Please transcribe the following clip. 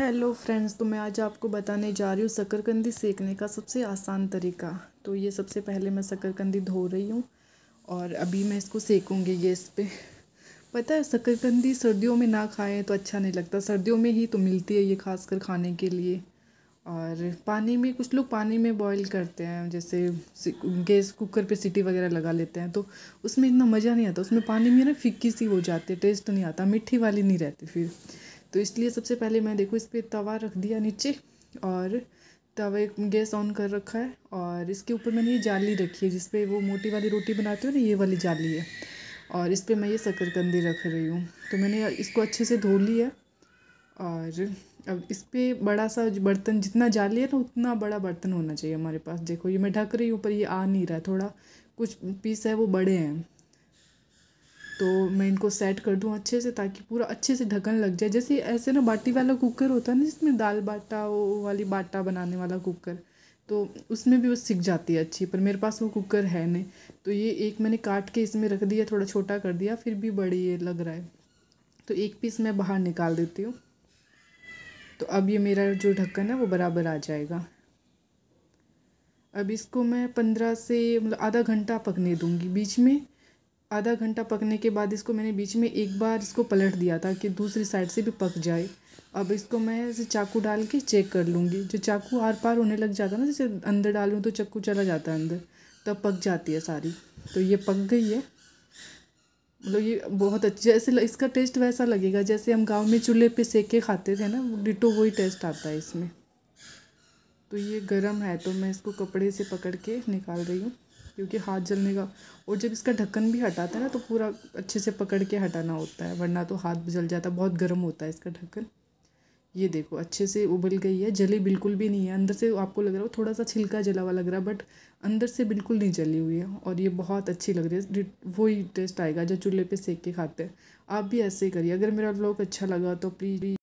hello friends तो मैं आज आपको बताने जा रही हूँ शकरकंदी सेकने का सबसे आसान तरीका तो ये सबसे पहले मैं शकरकंदी धो रही हूँ और अभी मैं इसको सेकूँगी गैस पे पता है शकरकंदी सर्दियों में ना खाएं तो अच्छा नहीं लगता सर्दियों में ही तो मिलती है ये खासकर खाने के लिए और पानी में कुछ लोग पानी में बॉईल करते हैं जैसे गैस कुकर पे सीटी वगैरह लगा लेते हैं तो उसमें इतना मज़ा नहीं आता उसमें पानी में ना फिक्की सी हो जाती है टेस्ट नहीं आता मिट्टी वाली नहीं रहती फिर तो इसलिए सबसे पहले मैं देखो इस पर तवा रख दिया नीचे और तवे गैस ऑन कर रखा है और इसके ऊपर मैंने ये जाली रखी है जिसपे वो मोटी वाली रोटी बनाती हूँ ना ये वाली जाली है और इस पर मैं ये शकरकंदी रख रही हूँ तो मैंने इसको अच्छे से धो लिया और अब इस पर बड़ा सा बर्तन जितना जाली है ना उतना बड़ा बर्तन होना चाहिए हमारे पास देखो ये मैं ढक रही हूँ पर ये आ नहीं रहा है थोड़ा कुछ पीस है वो बड़े हैं तो मैं इनको सेट कर दूँ अच्छे से ताकि पूरा अच्छे से ढक्कन लग जाए जैसे ऐसे ना बाटी वाला कुकर होता है ना जिसमें दाल बाटा वो वाली बाटा बनाने वाला कुकर तो उसमें भी वो सीख जाती है अच्छी पर मेरे पास वो कुकर है नहीं तो ये एक मैंने काट के इसमें रख दिया थोड़ा छोटा कर दिया फिर भी बड़ी ये लग रहा है तो एक पीस मैं बाहर निकाल देती हूँ तो अब ये मेरा जो ढक्कन है वो बराबर आ जाएगा अब इसको मैं पंद्रह से मतलब आधा घंटा पकने दूँगी बीच में आधा घंटा पकने के बाद इसको मैंने बीच में एक बार इसको पलट दिया था कि दूसरी साइड से भी पक जाए अब इसको मैं इसे चाकू डाल के चेक कर लूँगी जो चाकू आर पार होने लग जाता ना जैसे अंदर डालूँ तो चाकू चला जाता है अंदर तब पक जाती है सारी तो ये पक गई है मतलब ये बहुत अच्छी जैसे इसका टेस्ट वैसा लगेगा जैसे हम गांव में चूल्हे पे सेक के खाते थे ना डिटो वही टेस्ट आता है इसमें तो ये गर्म है तो मैं इसको कपड़े से पकड़ के निकाल रही हूँ क्योंकि हाथ जलने का और जब इसका ढक्कन भी हटाते हैं ना तो पूरा अच्छे से पकड़ के हटाना होता है वरना तो हाथ जल जाता है बहुत गर्म होता है इसका ढक्कन ये देखो अच्छे से उबल गई है जली बिल्कुल भी नहीं है अंदर से आपको लग रहा है थोड़ा सा छिलका जला हुआ लग रहा है बट अंदर से बिल्कुल नहीं जली हुई है और ये बहुत अच्छी लग रही है वही टेस्ट आएगा जो चूल्हे पे सेक के खाते हैं आप भी ऐसे ही करिए अगर मेरा ब्लॉग अच्छा लगा तो प्लीज़